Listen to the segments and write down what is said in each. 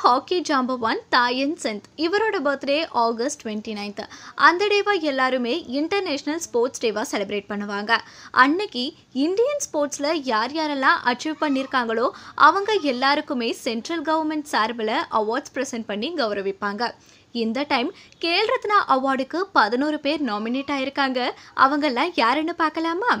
hockey ஜாம்ப ஒன் தாயன் சந்த் இவரோட பர்த்டே ஆகஸ்ட் டுவெண்ட்டி நைன்த் அந்த டேவாக எல்லாருமே இன்டர்நேஷ்னல் ஸ்போர்ட்ஸ் டேவாக செலிப்ரேட் பண்ணுவாங்க அன்னைக்கு இந்தியன் ஸ்போர்ட்ஸில் யார் யாரெல்லாம் அச்சீவ் பண்ணியிருக்காங்களோ அவங்க எல்லாருக்குமே சென்ட்ரல் கவர்மெண்ட் சார்பில் அவார்ட்ஸ் ப்ரெசென்ட் பண்ணி கௌரவிப்பாங்க இந்த டைம் கேல் ரத்னா அவார்டுக்கு பதினோரு பேர் நாமினேட் ஆயிருக்காங்க அவங்கெல்லாம் யாருன்னு பார்க்கலாமா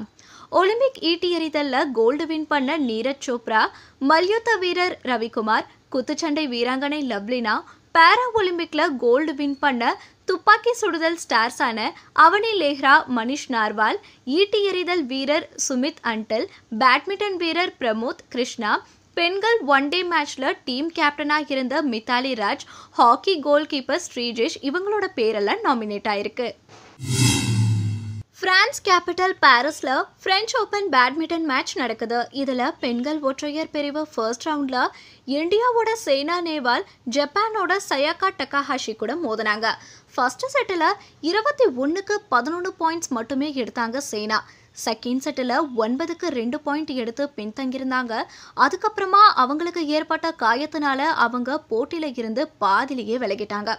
ஒலிம்பிக் ஈட்டி எறிதலில் கோல்டு வின் பண்ண நீரஜ் சோப்ரா மல்யுத்த வீரர் ரவிக்குமார் குத்துச்சண்டை வீராங்கனை லவ்லினா பேரா ஒலிம்பிக்ல கோல்டு வின் பண்ண துப்பாக்கி சுடுதல் ஸ்டார்ஸான அவனி லேஹ்ரா மணிஷ் நார்வால் ஈட்டி எறிதல் வீரர் சுமித் அண்டல் பேட்மிண்டன் வீரர் பிரமோத் கிருஷ்ணா பெண்கள் ஒன் டே மேட்ச்சில் டீம் கேப்டனாக இருந்த Mithali Raj hockey goalkeeper Sreejesh இவங்களோட பேரெல்லாம் நாமினேட் ஆயிருக்கு பிரான்ஸ் கேபிட்டல் பாரிஸில் ஃப்ரெஞ்ச் ஓப்பன் பேட்மிண்டன் மேட்ச் நடக்குது இதில் பெண்கள் ஒற்றையர் பிரிவு ஃபர்ஸ்ட் ரவுண்டில் இந்தியாவோட சேனா நேவால் ஜப்பானோட சயாக்கா டக்காஹாஷி கூட மோதினாங்க ஃபர்ஸ்ட் செட்டில் இருபத்தி ஒன்றுக்கு பதினொன்று பாயிண்ட்ஸ் மட்டுமே எடுத்தாங்க சேனா செகண்ட் செட்டில் ஒன்பதுக்கு ரெண்டு பாயிண்ட் எடுத்து பின்தங்கியிருந்தாங்க அதுக்கப்புறமா அவங்களுக்கு ஏற்பட்ட காயத்தினால அவங்க போட்டியில் இருந்து பாதிலேயே விலகிட்டாங்க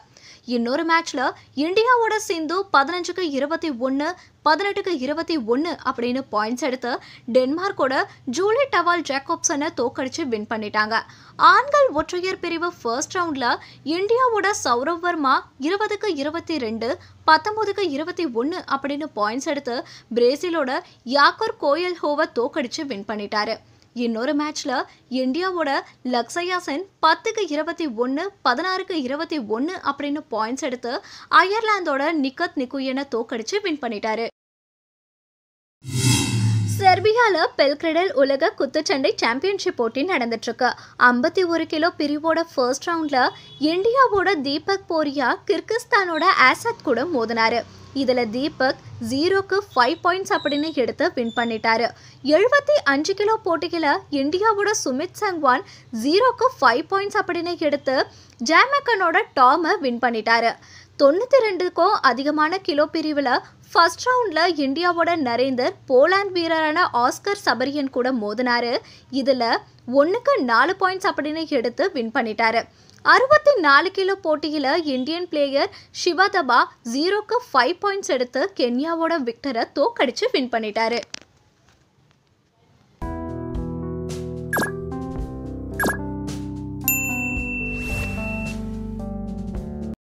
இன்னொரு மேட்ச்ல இந்தியாவோட சிந்து பதினஞ்சுக்கு இருபத்தி ஒன்று பதினெட்டுக்கு இருபத்தி ஒன்று அப்படின்னு பாயிண்ட்ஸ் எடுத்து டென்மார்க்கோட ஜூலி டவால் ஜேக்கப்சனை தோக்கடிச்சு வின் பண்ணிட்டாங்க ஆண்கள் ஒற்றையர் பிரிவு ஃபர்ஸ்ட் ரவுண்டில் இந்தியாவோட சௌரவ் வர்மா இருபதுக்கு இருபத்தி ரெண்டு பத்தொம்போதுக்கு இருபத்தி ஒன்று அப்படின்னு பாயிண்ட்ஸ் எடுத்து பிரேசிலோட யாக்கர் கோயல் ஹோவை தோக்கடிச்சு வின் பண்ணிட்டாரு இன்னொரு மேட்ச்ல இந்தியாவோட லக்ஸயா சென் பத்துக்கு இருபத்தி ஒன்று பதினாறுக்கு இருபத்தி ஒன்று அப்படின்னு பாயிண்ட்ஸ் எடுத்து அயர்லாந்தோட நிக்கத் நிக்குயனை தோக்கடிச்சு வின் பண்ணிட்டாரு செர்பியாவில் பெல்கிரெடல் உலக குத்துச்சண்டை சாம்பியன்ஷிப் போட்டி நடந்துட்டுருக்கு ஐம்பத்தி ஒரு கிலோ பிரிவோட ஃபர்ஸ்ட் ரவுண்டில் இந்தியாவோட தீபக் போரியா கிர்கிஸ்தானோட ஆசத் கூட மோதினாரு இதில் தீபக் ஜீரோக்கு ஃபைவ் பாயிண்ட்ஸ் அப்படின்னு எடுத்து வின் பண்ணிட்டாரு எழுபத்தி அஞ்சு கிலோ போட்டியில் இந்தியாவோட சுமித் சங்வான் ஜீரோக்கு ஃபைவ் பாயிண்ட்ஸ் அப்படின்னு எடுத்து ஜாமக்கனோட டாமை வின் பண்ணிட்டாரு தொண்ணூற்றி ரெண்டுக்கும் அதிகமான கிலோ பிரிவில் ஃபர்ஸ்ட் ரவுண்டில் இந்தியாவோட நரேந்தர் போலாந்து வீரரான ஆஸ்கர் சபரியன் கூட மோதினார் இதில் ஒன்றுக்கு நாலு பாயிண்ட்ஸ் அப்படின்னு எடுத்து வின் பண்ணிட்டாரு அறுபத்தி நாலு கிலோ போட்டியில் இந்தியன் பிளேயர் சிவதபா ஜீரோக்கு ஃபைவ் பாயிண்ட்ஸ் எடுத்து கென்யாவோட விக்டரை தோக்கடிச்சு வின் பண்ணிட்டாரு